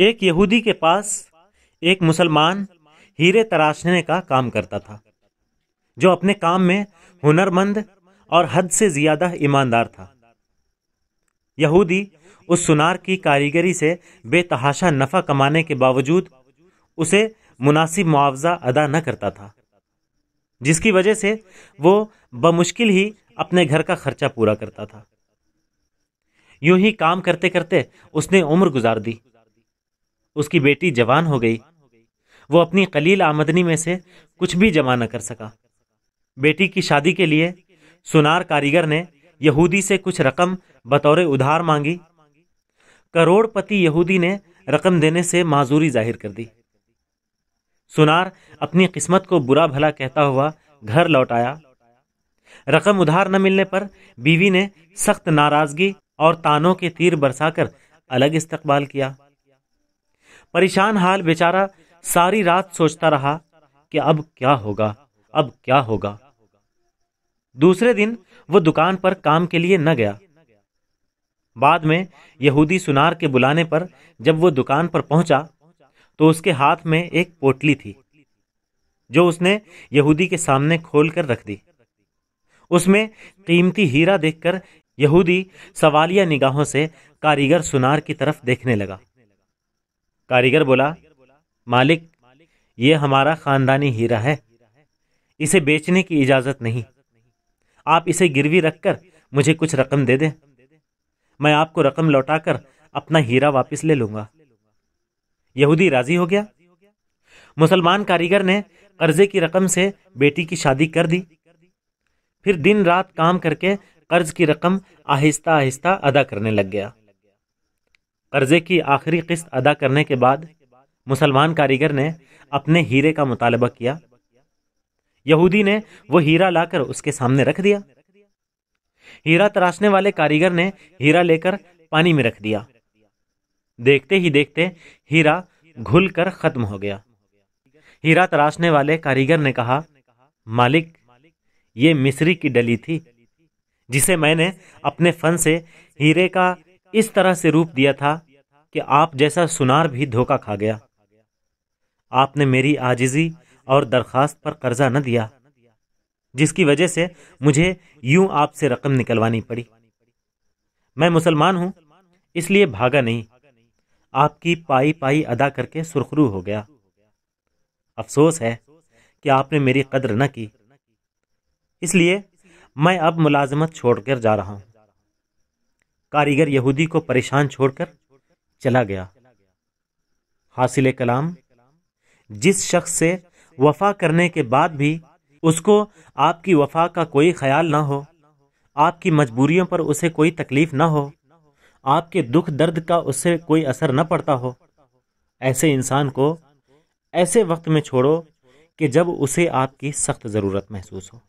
एक यहूदी के पास एक मुसलमान हीरे तराशने का काम करता था जो अपने काम में हुनरमंद और हद से ज्यादा ईमानदार था यहूदी उस सुनार की कारीगरी से बेतहाशा नफा कमाने के बावजूद उसे मुनासिब मुआवजा अदा न करता था जिसकी वजह से वो बमुश्किल ही अपने घर का खर्चा पूरा करता था यूं ही काम करते करते उसने उम्र गुजार दी उसकी बेटी जवान हो गई वो अपनी कलील आमदनी में से कुछ भी जमा न कर सका बेटी की शादी के लिए सुनार कारीगर ने यहूदी से कुछ रकम बतौर उधार मांगी करोड़पति यहूदी ने रकम देने से माजूरी जाहिर कर दी सुनार अपनी किस्मत को बुरा भला कहता हुआ घर लौट आया रकम उधार न मिलने पर बीवी ने सख्त नाराजगी और तानों के तीर बरसाकर अलग इस्तकबाल किया परेशान हाल बेचारा सारी रात सोचता रहा कि अब क्या होगा अब क्या होगा दूसरे दिन वो दुकान पर काम के लिए न गया बाद में यहूदी सुनार के बुलाने पर जब वो दुकान पर पहुंचा तो उसके हाथ में एक पोटली थी जो उसने यहूदी के सामने खोल कर रख दी उसमें कीमती हीरा देखकर यहूदी सवालिया निगाहों से कारीगर सुनार की तरफ देखने लगा कारीगर बोला मालिक ये हमारा ख़ानदानी हीरा है इसे बेचने की इजाज़त नहीं आप इसे गिरवी रखकर मुझे कुछ रकम दे दें मैं आपको रकम लौटाकर अपना हीरा वापस ले लूँगा यहूदी राज़ी हो गया मुसलमान कारीगर ने कर्जे की रकम से बेटी की शादी कर दी फिर दिन रात काम करके कर्ज की रकम आहिस्ता आहिस्ता अदा करने लग गया कर्जे की आखिरी किस्त अदा करने के बाद मुसलमान कारीगर ने अपने हीरे का मुतालबा किया यहूदी ने वो हीरा लाकर उसके सामने रख दिया हीरा तराशने वाले कारीगर ने हीरा लेकर पानी में रख दिया देखते ही देखते हीरा घुल कर खत्म हो गया हीरा तराशने वाले कारीगर ने कहा मालिक ये मिस्री की डली थी जिसे मैंने अपने फन से हीरे का इस तरह से रूप दिया था कि आप जैसा सुनार भी धोखा खा गया आपने मेरी आजिजी और दरखास्त पर कर्जा न दिया जिसकी वजह से मुझे यूं आपसे रकम निकलवानी पड़ी मैं मुसलमान हूं इसलिए भागा नहीं आपकी पाई पाई अदा करके सुरखरू हो गया अफसोस है कि आपने मेरी कदर न की इसलिए मैं अब मुलाजमत छोड़कर जा रहा हूं कारीगर यहूदी को परेशान छोड़कर चला गया हासिल कलाम जिस शख्स से वफा करने के बाद भी उसको आपकी वफा का कोई ख्याल ना हो आपकी मजबूरियों पर उसे कोई तकलीफ ना हो आपके दुख दर्द का उससे कोई असर न पड़ता हो ऐसे इंसान को ऐसे वक्त में छोड़ो कि जब उसे आपकी सख्त ज़रूरत महसूस हो